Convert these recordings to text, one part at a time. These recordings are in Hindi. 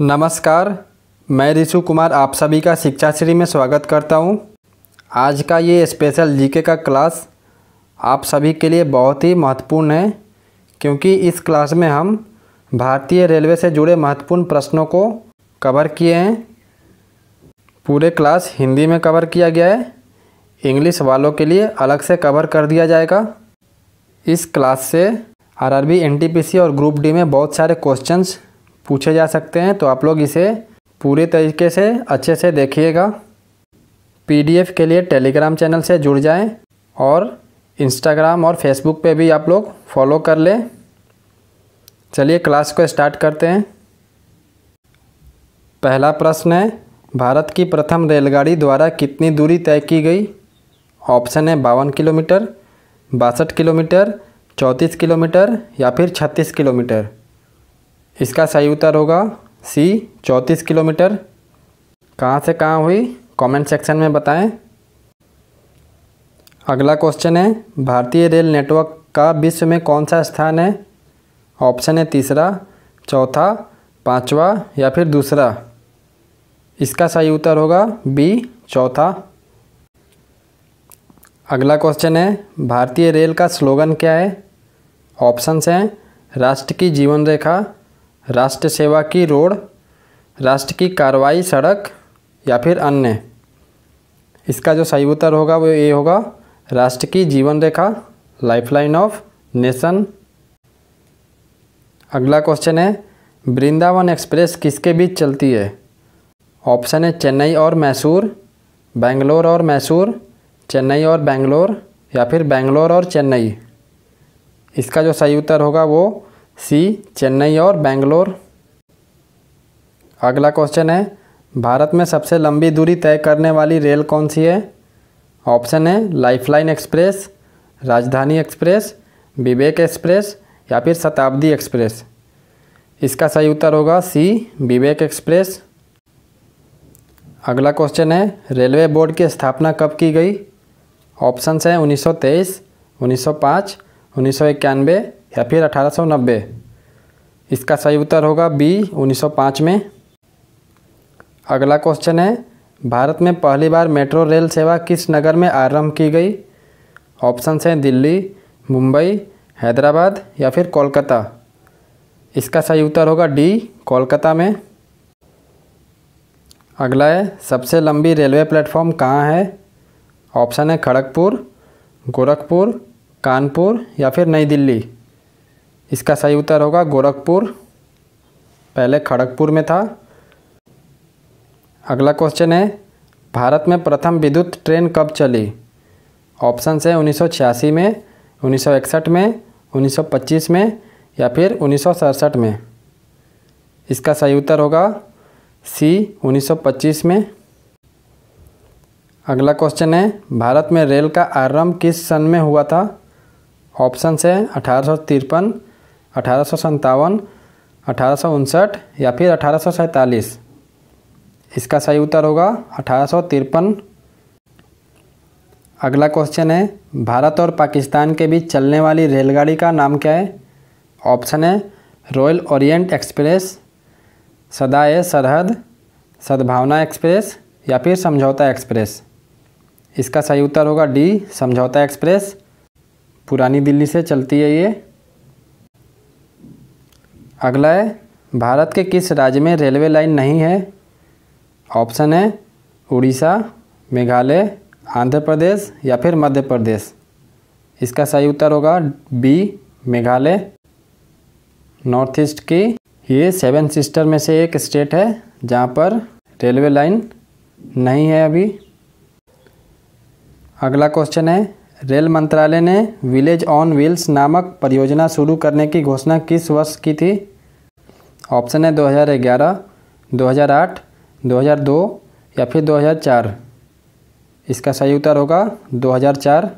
नमस्कार मैं ऋषु कुमार आप सभी का शिक्षा श्री में स्वागत करता हूं। आज का ये स्पेशल जीके का क्लास आप सभी के लिए बहुत ही महत्वपूर्ण है क्योंकि इस क्लास में हम भारतीय रेलवे से जुड़े महत्वपूर्ण प्रश्नों को कवर किए हैं पूरे क्लास हिंदी में कवर किया गया है इंग्लिश वालों के लिए अलग से कवर कर दिया जाएगा इस क्लास से आरआरबी एनटीपीसी और ग्रुप डी में बहुत सारे क्वेश्चंस पूछे जा सकते हैं तो आप लोग इसे पूरे तरीके से अच्छे से देखिएगा पीडीएफ के लिए टेलीग्राम चैनल से जुड़ जाएं और इंस्टाग्राम और फेसबुक पे भी आप लोग फॉलो कर लें चलिए क्लास को स्टार्ट करते हैं पहला प्रश्न है भारत की प्रथम रेलगाड़ी द्वारा कितनी दूरी तय की गई ऑप्शन है बावन किलोमीटर बासठ किलोमीटर चौंतीस किलोमीटर या फिर छत्तीस किलोमीटर इसका सही उत्तर होगा सी चौंतीस किलोमीटर कहाँ से कहाँ हुई कमेंट सेक्शन में बताएं अगला क्वेश्चन है भारतीय रेल नेटवर्क का विश्व में कौन सा स्थान है ऑप्शन है तीसरा चौथा पांचवा या फिर दूसरा इसका सही उत्तर होगा बी चौथा अगला क्वेश्चन है भारतीय रेल का स्लोगन क्या है ऑप्शंस हैं राष्ट्र की जीवन रेखा राष्ट्र सेवा की रोड राष्ट्र की कार्रवाई सड़क या फिर अन्य इसका जो सही उत्तर होगा वो ये होगा राष्ट्र की जीवन रेखा लाइफलाइन ऑफ नेशन अगला क्वेश्चन है वृंदावन एक्सप्रेस किसके बीच चलती है ऑप्शन है चेन्नई और मैसूर बेंगलोर और मैसूर चेन्नई और बेंगलोर या फिर बेंगलोर और चेन्नई इसका जो सही उत्तर होगा वो सी चेन्नई और बेंगलोर अगला क्वेश्चन है भारत में सबसे लंबी दूरी तय करने वाली रेल कौन सी है ऑप्शन है lifeline express Rajdhani express Vivek express या फिर शताब्दी एक्सप्रेस इसका सही उत्तर होगा सी विवेक एक्सप्रेस अगला क्वेश्चन है रेलवे बोर्ड की स्थापना कब की गई ऑप्शंस हैं 1923, 1905, उन्नीस सौ या फिर 1890 इसका सही उत्तर होगा बी 1905 में अगला क्वेश्चन है भारत में पहली बार मेट्रो रेल सेवा किस नगर में आरंभ की गई ऑप्शंस हैं दिल्ली मुंबई हैदराबाद या फिर कोलकाता इसका सही उत्तर होगा डी कोलकाता में अगला है सबसे लंबी रेलवे प्लेटफॉर्म कहाँ है ऑप्शन है खड़गपुर गोरखपुर कानपुर या फिर नई दिल्ली इसका सही उत्तर होगा गोरखपुर पहले खड़गपुर में था अगला क्वेश्चन है भारत में प्रथम विद्युत ट्रेन कब चली ऑप्शन है उन्नीस में उन्नीस में 1925 में या फिर उन्नीस में इसका सही उत्तर होगा सी 1925 में अगला क्वेश्चन है भारत में रेल का आरंभ किस सन में हुआ था ऑप्शन है अठारह अठारह सौ अठारह सौ उनसठ या फिर अठारह सौ सैंतालीस इसका सही उत्तर होगा अठारह सौ तिरपन अगला क्वेश्चन है भारत और पाकिस्तान के बीच चलने वाली रेलगाड़ी का नाम क्या है ऑप्शन है रॉयल ओरिएंट एक्सप्रेस सदाए सरहद सद्भावना एक्सप्रेस या फिर समझौता एक्सप्रेस इसका सही उत्तर होगा डी समझौता एक्सप्रेस पुरानी दिल्ली से चलती है ये अगला है भारत के किस राज्य में रेलवे लाइन नहीं है ऑप्शन है उड़ीसा मेघालय आंध्र प्रदेश या फिर मध्य प्रदेश इसका सही उत्तर होगा बी मेघालय नॉर्थ ईस्ट की ये सेवन सिस्टर में से एक स्टेट है जहाँ पर रेलवे लाइन नहीं है अभी अगला क्वेश्चन है रेल मंत्रालय ने विलेज ऑन व्हील्स नामक परियोजना शुरू करने की घोषणा किस वर्ष की थी ऑप्शन है 2011, 2008, 2002 या फिर 2004। इसका सही उत्तर होगा 2004।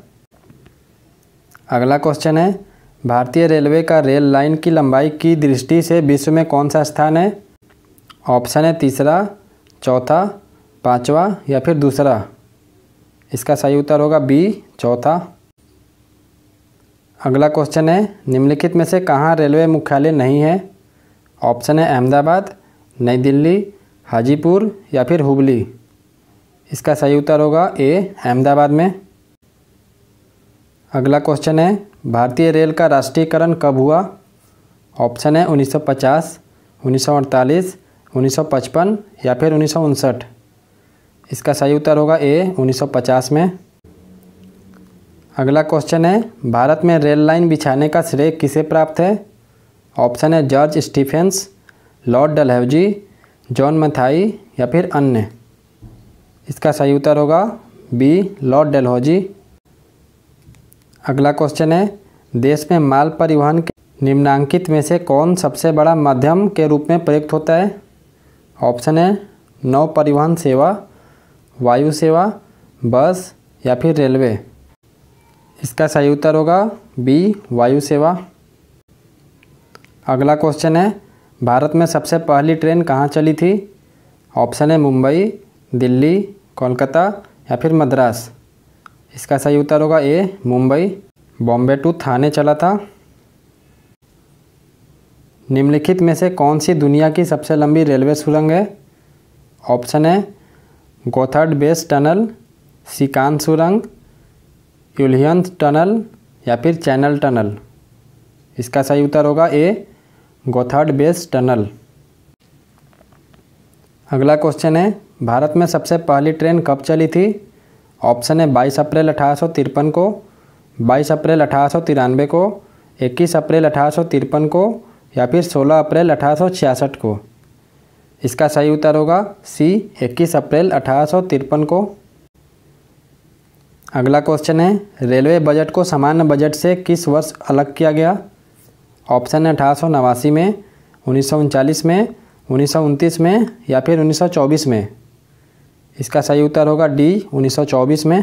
अगला क्वेश्चन है भारतीय रेलवे का रेल लाइन की लंबाई की दृष्टि से विश्व में कौन सा स्थान है ऑप्शन है तीसरा चौथा पाँचवा या फिर दूसरा इसका सही उत्तर होगा बी चौथा अगला क्वेश्चन है निम्नलिखित में से कहाँ रेलवे मुख्यालय नहीं है ऑप्शन है अहमदाबाद नई दिल्ली हाजीपुर या फिर हुबली इसका सही उत्तर होगा ए अहमदाबाद में अगला क्वेश्चन है भारतीय रेल का राष्ट्रीयकरण कब हुआ ऑप्शन है 1950, 1948, 1955 या फिर उन्नीस इसका सही उत्तर होगा ए 1950 में अगला क्वेश्चन है भारत में रेल लाइन बिछाने का श्रेय किसे प्राप्त है ऑप्शन है George Stephens Lord Dalhousie John Mathai या फिर अन्य इसका सही उत्तर होगा बी लॉर्ड डलहौजी अगला क्वेश्चन है देश में माल परिवहन के निम्नांकित में से कौन सबसे बड़ा माध्यम के रूप में प्रयुक्त होता है ऑप्शन है नौ परिवहन सेवा वायु सेवा बस या फिर रेलवे इसका सही उत्तर होगा बी वायु सेवा अगला क्वेश्चन है भारत में सबसे पहली ट्रेन कहाँ चली थी ऑप्शन है मुंबई दिल्ली कोलकाता या फिर मद्रास इसका सही उत्तर होगा ए मुंबई बॉम्बे टू थाने चला था निम्नलिखित में से कौन सी दुनिया की सबसे लंबी रेलवे सुरंग है ऑप्शन है गोथर्ड बेस टनल सिकान सुरंग यूलियन टनल या फिर चैनल टनल इसका सही उत्तर होगा ए गोथर्ड बेस टनल अगला क्वेश्चन है भारत में सबसे पहली ट्रेन कब चली थी ऑप्शन है बाईस अप्रैल अठारह को बाईस अप्रैल अठारह तिरानवे को इक्कीस अप्रैल अठारह को या फिर सोलह अप्रैल अठारह को इसका सही उत्तर होगा सी इक्कीस अप्रैल अठारह को अगला क्वेश्चन है रेलवे बजट को सामान्य बजट से किस वर्ष अलग किया गया ऑप्शन है अठारह में उन्नीस में उन्नीस में या फिर 1924 में इसका सही उत्तर होगा डी 1924 में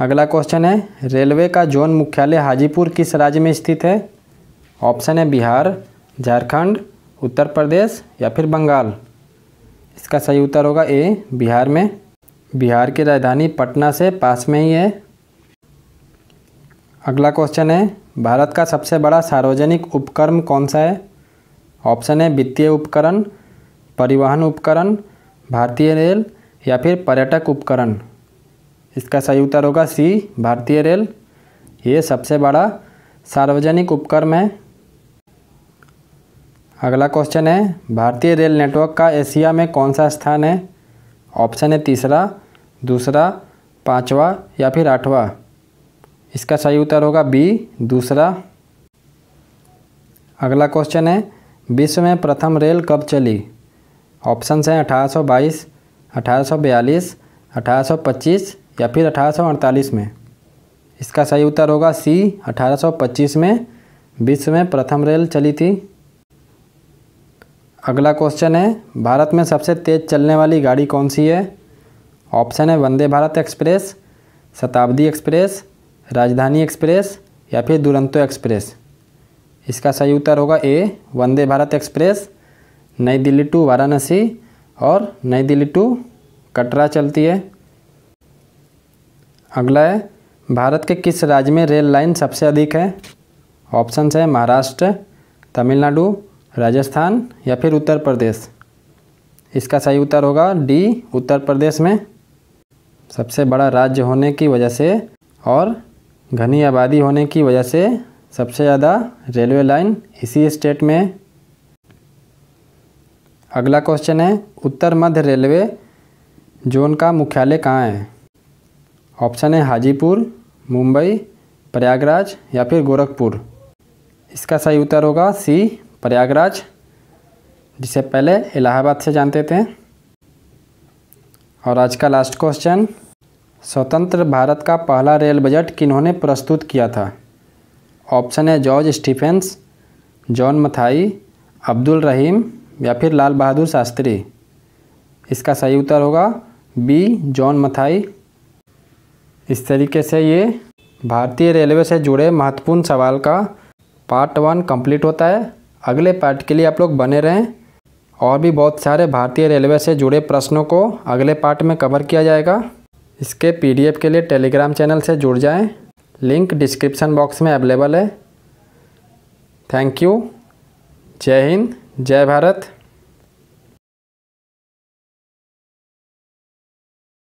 अगला क्वेश्चन है रेलवे का जोन मुख्यालय हाजीपुर किस राज्य में स्थित है ऑप्शन है बिहार झारखंड उत्तर प्रदेश या फिर बंगाल इसका सही उत्तर होगा ए बिहार में बिहार की राजधानी पटना से पास में ही है अगला क्वेश्चन है भारत का सबसे बड़ा सार्वजनिक उपक्रम कौन सा है ऑप्शन है वित्तीय उपकरण परिवहन उपकरण भारतीय रेल या फिर पर्यटक उपकरण इसका सही उत्तर होगा सी भारतीय रेल ये सबसे बड़ा सार्वजनिक उपक्रम है अगला क्वेश्चन है भारतीय रेल नेटवर्क का एशिया में कौन सा स्थान है ऑप्शन है तीसरा दूसरा पाँचवा या फिर आठवा इसका सही उत्तर होगा बी दूसरा अगला क्वेश्चन है विश्व में प्रथम रेल कब चली ऑप्शन हैं अठारह सौ बाईस अठारह सौ बयालीस अठारह सौ पच्चीस या फिर अठारह सौ अड़तालीस में इसका सही उत्तर होगा सी अठारह सौ पच्चीस में विश्व में प्रथम रेल चली थी अगला क्वेश्चन है भारत में सबसे तेज़ चलने वाली गाड़ी कौन सी है ऑप्शन है Vande Bharat express Shatabdi express Rajdhani express या फिर दुरंतो एक्सप्रेस इसका सही उत्तर होगा ए वंदे भारत एक्सप्रेस नई दिल्ली टू वाराणसी और नई दिल्ली टू कटरा चलती है अगला है भारत के किस राज्य में रेल लाइन सबसे अधिक है ऑप्शन है महाराष्ट्र तमिलनाडु राजस्थान या फिर उत्तर प्रदेश इसका सही उत्तर होगा डी उत्तर प्रदेश में सबसे बड़ा राज्य होने की वजह से और घनी आबादी होने की वजह से सबसे ज़्यादा रेलवे लाइन इसी स्टेट में अगला क्वेश्चन है उत्तर मध्य रेलवे जोन का मुख्यालय कहाँ है ऑप्शन है हाजीपुर मुंबई प्रयागराज या फिर गोरखपुर इसका सही उत्तर होगा सी प्रयागराज जिसे पहले इलाहाबाद से जानते थे और आज का लास्ट क्वेश्चन स्वतंत्र भारत का पहला रेल बजट किन्होंने प्रस्तुत किया था ऑप्शन है George Stephens John Mathai Abdul Rahim या फिर लाल बहादुर शास्त्री इसका सही उत्तर होगा बी जॉन मथाई इस तरीके से ये भारतीय रेलवे से जुड़े महत्वपूर्ण सवाल का पार्ट वन कंप्लीट होता है अगले पार्ट के लिए आप लोग बने रहें और भी बहुत सारे भारतीय रेलवे से जुड़े प्रश्नों को अगले पार्ट में कवर किया जाएगा इसके पीडीएफ के लिए टेलीग्राम चैनल से जुड़ जाएं लिंक डिस्क्रिप्शन बॉक्स में अवेलेबल है थैंक यू जय हिंद जय भारत